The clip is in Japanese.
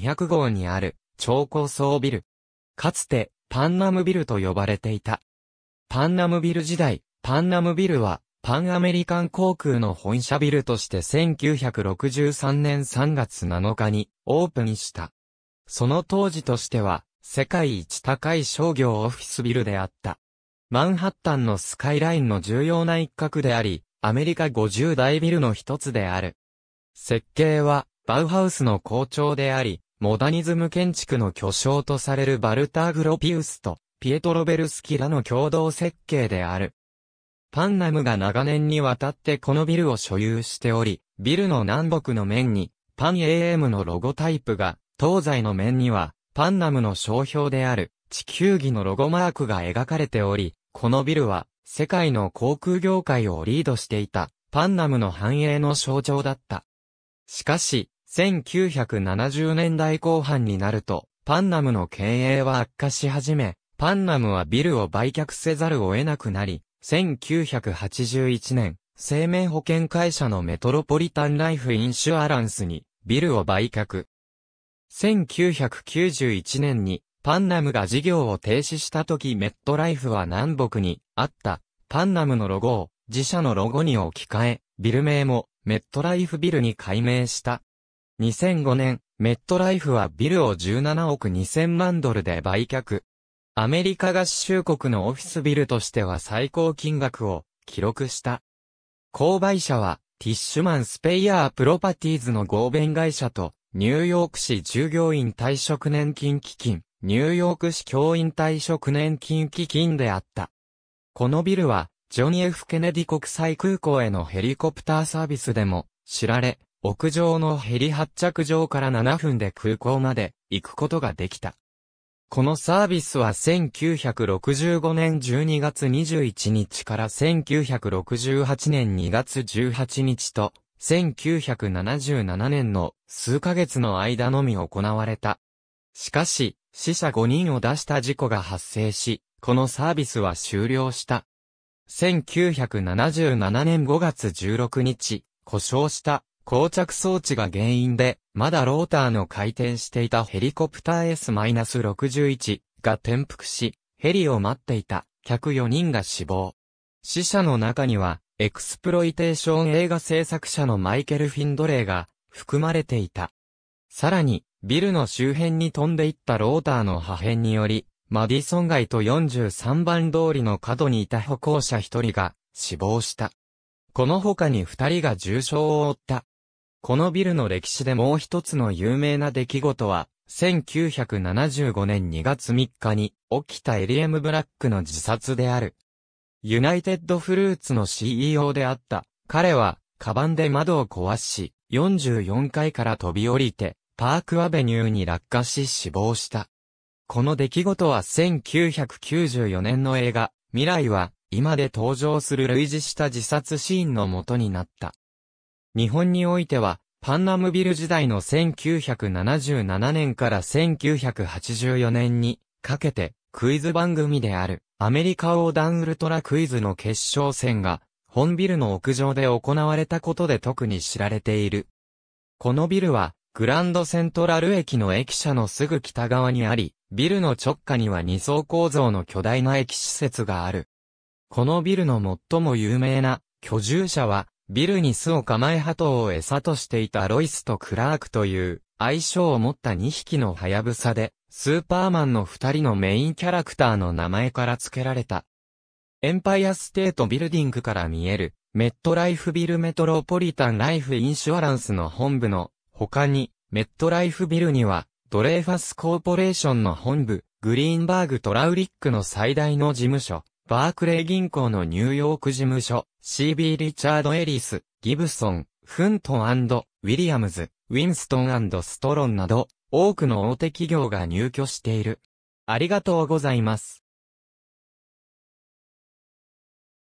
200号にある超高層ビル。かつてパンナムビルと呼ばれていた。パンナムビル時代、パンナムビルはパンアメリカン航空の本社ビルとして1963年3月7日にオープンした。その当時としては世界一高い商業オフィスビルであった。マンハッタンのスカイラインの重要な一角であり、アメリカ50大ビルの一つである。設計はバウハウスの校長であり、モダニズム建築の巨匠とされるバルター・グロピウスとピエトロ・ベルスキらの共同設計である。パンナムが長年にわたってこのビルを所有しており、ビルの南北の面にパン AM のロゴタイプが、東西の面にはパンナムの商標である地球儀のロゴマークが描かれており、このビルは世界の航空業界をリードしていたパンナムの繁栄の象徴だった。しかし、1970年代後半になると、パンナムの経営は悪化し始め、パンナムはビルを売却せざるを得なくなり、1981年、生命保険会社のメトロポリタンライフインシュアランスに、ビルを売却。1991年に、パンナムが事業を停止した時メットライフは南北にあったパンナムのロゴを自社のロゴに置き換え、ビル名もメットライフビルに改名した。2005年、メットライフはビルを17億2000万ドルで売却。アメリカ合衆国のオフィスビルとしては最高金額を記録した。購買者はティッシュマンスペイヤープロパティーズの合弁会社とニューヨーク市従業員退職年金基金、ニューヨーク市教員退職年金基金であった。このビルはジョニー F ケネディ国際空港へのヘリコプターサービスでも知られ、屋上のヘリ発着場から7分で空港まで行くことができた。このサービスは1965年12月21日から1968年2月18日と1977年の数ヶ月の間のみ行われた。しかし、死者5人を出した事故が発生し、このサービスは終了した。1977年5月16日、故障した膠着装置が原因で、まだローターの回転していたヘリコプター S-61 が転覆し、ヘリを待っていた客4人が死亡。死者の中には、エクスプロイテーション映画制作者のマイケル・フィンドレーが含まれていた。さらに、ビルの周辺に飛んでいったローターの破片により、マディソン街と43番通りの角にいた歩行者1人が死亡した。この他に2人が重傷を負った。このビルの歴史でもう一つの有名な出来事は、1975年2月3日に起きたエリエム・ブラックの自殺である。ユナイテッドフルーツの CEO であった。彼は、カバンで窓を壊し、44階から飛び降りて、パークアベニューに落下し死亡した。この出来事は1994年の映画、未来は、今で登場する類似した自殺シーンの元になった。日本においては、パンナムビル時代の1977年から1984年にかけて、クイズ番組である、アメリカ横断ウルトラクイズの決勝戦が、本ビルの屋上で行われたことで特に知られている。このビルは、グランドセントラル駅の駅舎のすぐ北側にあり、ビルの直下には2層構造の巨大な駅施設がある。このビルの最も有名な居住者は、ビルに巣を構え鳩を餌としていたロイスとクラークという相性を持った2匹のハヤブサで、スーパーマンの2人のメインキャラクターの名前から付けられた。エンパイアステートビルディングから見える、メットライフビルメトロポリタンライフインシュアランスの本部の、他に、メットライフビルには、ドレーファスコーポレーションの本部、グリーンバーグトラウリックの最大の事務所、バークレー銀行のニューヨーク事務所、CB リチャード・エリス、ギブソン、フントンウィリアムズ、ウィンストンストロンなど、多くの大手企業が入居している。ありがとうございます。